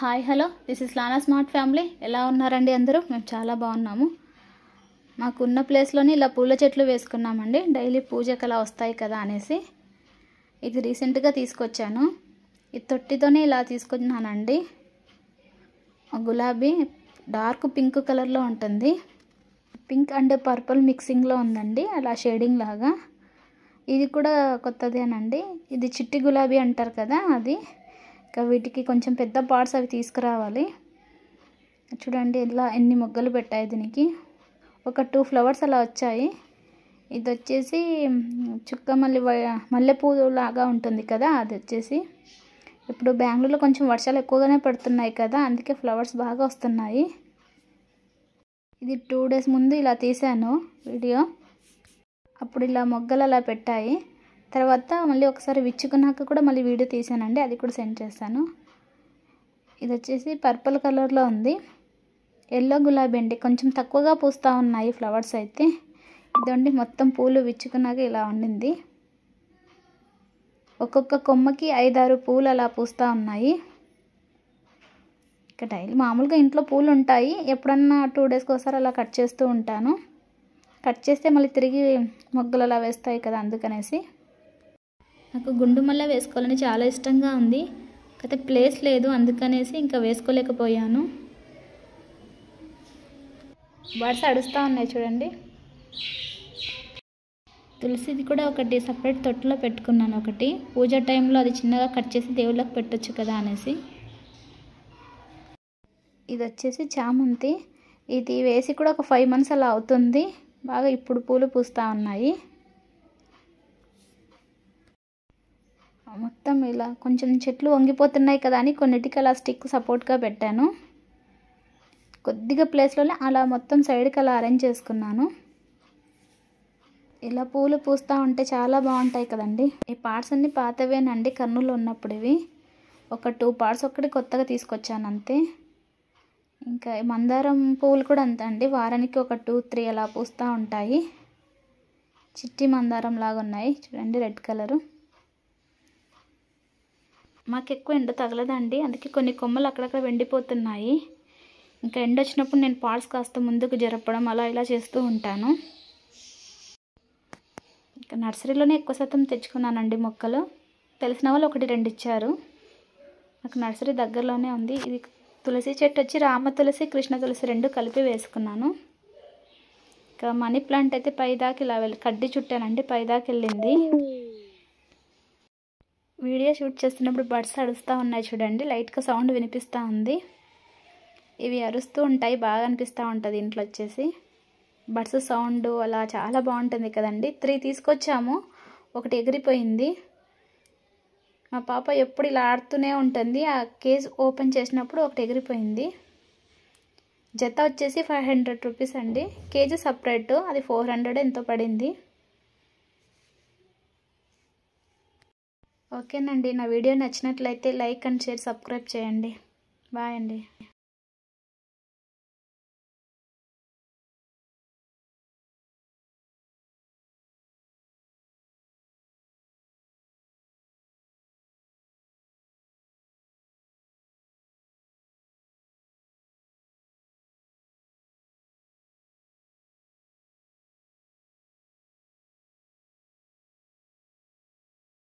hi hello this is Lana smart family ఎలా ఉన్నారండి అందరూ మేము చాలా బాగున్నాము మాకున్న ప్లేస్లోనే ఇలా పూల చెట్లు వేసుకున్నామండి డైలీ పూజకు అలా వస్తాయి కదా అనేసి ఇది రీసెంట్గా తీసుకొచ్చాను ఈ తొట్టితోనే ఇలా తీసుకున్నానండి గులాబీ డార్క్ పింక్ కలర్లో ఉంటుంది పింక్ అండ్ పర్పుల్ మిక్సింగ్లో ఉందండి అలా షేడింగ్ లాగా ఇది కూడా కొత్తదేనండి ఇది చిట్టి గులాబీ అంటారు కదా అది వీటికి కొంచెం పెద్ద పార్ట్స్ అవి తీసుకురావాలి చూడండి ఇలా ఎన్ని మొగ్గలు పెట్టాయి దీనికి ఒక టూ ఫ్లవర్స్ అలా వచ్చాయి ఇది వచ్చేసి చుక్క మల్లె మల్లెపూలు లాగా ఉంటుంది కదా అది వచ్చేసి ఇప్పుడు బెంగళూరులో కొంచెం వర్షాలు ఎక్కువగానే పడుతున్నాయి కదా అందుకే ఫ్లవర్స్ బాగా వస్తున్నాయి ఇది టూ డేస్ ముందు ఇలా తీశాను వీడియో అప్పుడు ఇలా మొగ్గలు అలా పెట్టాయి తర్వాత మళ్ళీ ఒకసారి విచ్చుకున్నాక కూడా మళ్ళీ వీడియో తీసానండి అది కూడా సెండ్ చేస్తాను ఇది వచ్చేసి పర్పుల్ కలర్లో ఉంది ఎల్లో గులాబీ అండి కొంచెం తక్కువగా పూస్తూ ఉన్నాయి ఫ్లవర్స్ అయితే ఇదండి మొత్తం పూలు విచ్చుకున్నాక ఇలా ఉండింది ఒక్కొక్క కొమ్మకి ఐదారు పూలు అలా పూస్తూ ఉన్నాయి ఇక డైలీ మామూలుగా ఇంట్లో పూలు ఉంటాయి ఎప్పుడన్నా టూ డేస్కి ఒకసారి అలా కట్ చేస్తూ ఉంటాను కట్ చేస్తే మళ్ళీ తిరిగి మొగ్గలు అలా వేస్తాయి కదా అందుకనేసి నాకు గుండుమల్ల వేసుకోవాలని చాలా ఇష్టంగా ఉంది అయితే ప్లేస్ లేదు అందుకనేసి ఇంకా వేసుకోలేకపోయాను బర్డ్స్ అడుస్తూ ఉన్నాయి చూడండి తులసిది కూడా ఒకటి సపరేట్ తొట్టులో పెట్టుకున్నాను ఒకటి పూజ టైంలో అది చిన్నగా కట్ చేసి దేవుళ్ళకి పెట్టొచ్చు కదా అనేసి ఇది వచ్చేసి చామంతి ఇది వేసి కూడా ఒక ఫైవ్ మంత్స్ అలా అవుతుంది బాగా ఇప్పుడు పూలు పూస్తూ ఉన్నాయి మొత్తం ఇలా కొంచెం చెట్లు వంగిపోతున్నాయి కదా అని కొన్నిటికి అలా స్టిక్ సపోర్ట్గా పెట్టాను కొద్దిగా ప్లేస్లోనే అలా మొత్తం సైడ్కి అలా అరేంజ్ చేసుకున్నాను ఇలా పూలు పూస్తూ ఉంటే చాలా బాగుంటాయి కదండి ఈ పార్ట్స్ అన్నీ పాతవేనండి కర్నూలు ఉన్నప్పుడు ఇవి ఒక టూ పార్ట్స్ ఒక్కటి కొత్తగా తీసుకొచ్చాను అంతే ఇంకా మందారం పువ్వులు కూడా అంతే అండి వారానికి ఒక టూ త్రీ అలా పూస్తూ ఉంటాయి చిట్టి మందారం లాగా ఉన్నాయి చూడండి రెడ్ కలరు మాకు ఎక్కువ ఎండ తగలదండి అందుకే కొన్ని కొమ్మలు అక్కడక్కడ వెండిపోతున్నాయి ఇంకా ఎండ వచ్చినప్పుడు నేను పార్ట్స్ కాస్త ముందుకు జరపడం అలా ఇలా చేస్తూ ఉంటాను ఇంకా నర్సరీలోనే ఎక్కువ శాతం తెచ్చుకున్నానండి మొక్కలు తెలిసిన వాళ్ళు ఒకటి రెండు ఇచ్చారు నాకు నర్సరీ దగ్గరలోనే ఉంది ఇది తులసి చెట్టు వచ్చి రామ తులసి కృష్ణ తులసి రెండు కలిపి వేసుకున్నాను ఇంకా మనీ ప్లాంట్ అయితే పైదాకి ఇలా వెళ్ళి కడ్డీ చుట్టానండి పైదాకి వెళ్ళింది వీడియో షూట్ చేస్తున్నప్పుడు బర్డ్స్ అరుస్తూ ఉన్నాయి చూడండి లైట్గా సౌండ్ వినిపిస్తూ ఉంది ఇవి అరుస్తూ ఉంటాయి బాగా అనిపిస్తూ ఉంటుంది ఇంట్లో వచ్చేసి బడ్స్ సౌండ్ అలా చాలా బాగుంటుంది కదండి త్రీ తీసుకొచ్చాము ఒకటి ఎగిరిపోయింది మా పాప ఎప్పుడు ఇలా ఆడుతూనే ఉంటుంది ఆ కేజ్ ఓపెన్ చేసినప్పుడు ఒకటి ఎగిరిపోయింది జత వచ్చేసి ఫైవ్ హండ్రెడ్ రూపీస్ అండి కేజీ సపరేటు అది ఫోర్ హండ్రెడ్ ఎంతో పడింది ఓకేనండి నా వీడియో నచ్చినట్లయితే లైక్ అండ్ షేర్ సబ్స్క్రైబ్ చేయండి బాయ్ అండి